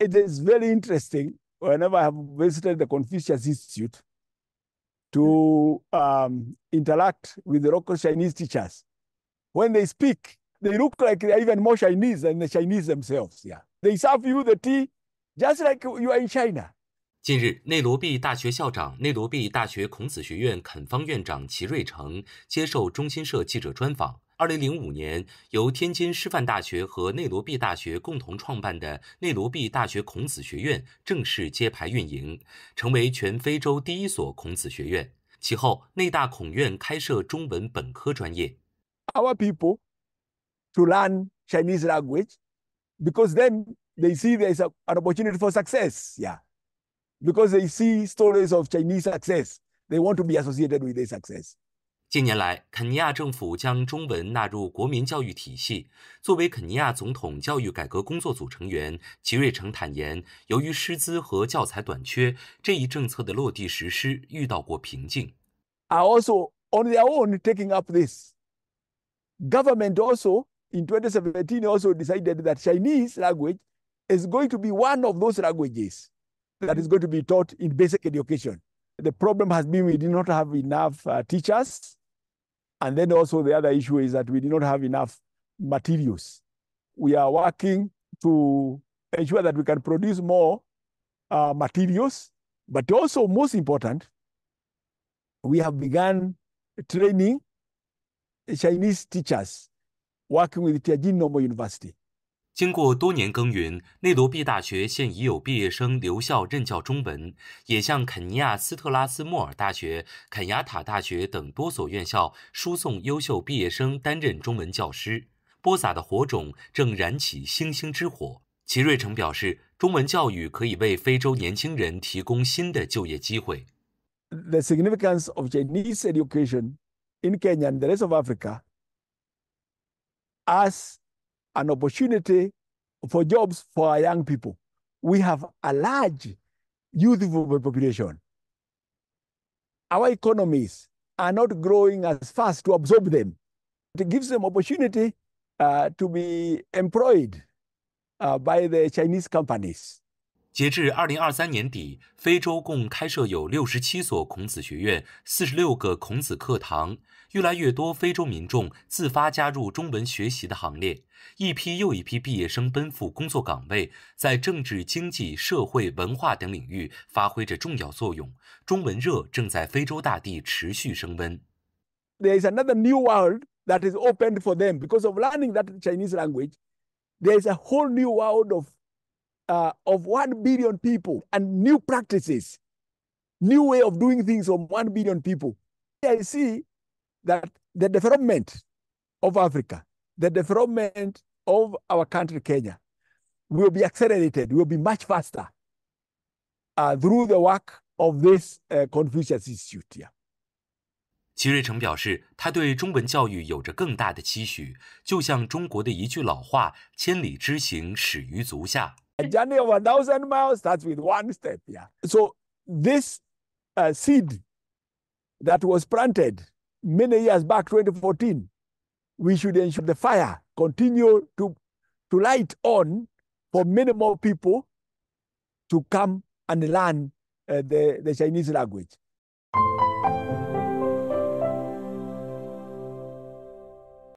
it is very interesting whenever I have visited the Confucius Institute to um, interact with the local Chinese teachers. When they speak, they look like they're even more Chinese than the Chinese themselves. Yeah. They serve you the tea just like you are in China. 近日，内罗毕大学校长、内罗毕大学孔子学院垦方院长齐瑞成接受中新社记者专访。二零零五年，由天津师范大学和内罗毕大学共同创办的内罗毕大学孔子学院正式揭牌运营，成为全非洲第一所孔子学院。其后，内大孔院开设中文本科专业。Our people to learn Chinese language because then they see there is an opportunity for success. Yeah, because they see stories of Chinese success, they want to be associated with their success. 近年来，肯尼亚政府将中文纳入国民教育体系。作为肯尼亚总统教育改革工作组成员，吉瑞成坦言，由于师资和教材短缺，这一政策的落地实施遇到过瓶颈。Are also on their own taking up this. Government also in 2017 also decided that Chinese language is going to be one of those languages that is going to be taught in basic education. The problem has been we did not have enough uh, teachers and then also the other issue is that we did not have enough materials. We are working to ensure that we can produce more uh, materials, but also most important, we have begun training Chinese teachers working with Tianjin Normal University. 经过多年耕耘，内罗毕大学现已有毕业生留校任教中文，也向肯尼亚斯特拉斯莫尔大学、肯雅塔大学等多所院校输送优秀毕业生担任中文教师，播撒的火种正燃起星星之火。齐瑞成表示，中文教育可以为非洲年轻人提供新的就业机会。The significance of Chinese education in Kenya and the rest of Africa as an opportunity for jobs for our young people. We have a large youthful population. Our economies are not growing as fast to absorb them. It gives them opportunity uh, to be employed uh, by the Chinese companies. 截至二零二三年底，非洲共开设有六十七所孔子学院、四十六个孔子课堂。越来越多非洲民众自发加入中文学习的行列，一批又一批毕业生奔赴工作岗位，在政治、经济、社会、文化等领域发挥着重要作用。中文热正在非洲大地持续升温。There is another new world that is opened for them because of learning that Chinese language. There is a whole new world of. uh, of 1 billion people and new practices, new way of doing things from 1 billion people. Here I see that the development of Africa, the development of our country, Kenya, will be accelerated, will be much faster uh, through the work of this uh, Confucius Institute. Yeah. 齐瑞成表示，他对中文教育有着更大的期许，就像中国的一句老话“千里之行，始于足下”。a journey of a thousand miles starts with one step. Yeah. So this uh, seed that was planted many years back, 2014, we should ensure the fire continue to, to light on for many more people to come and learn uh, the, the Chinese language.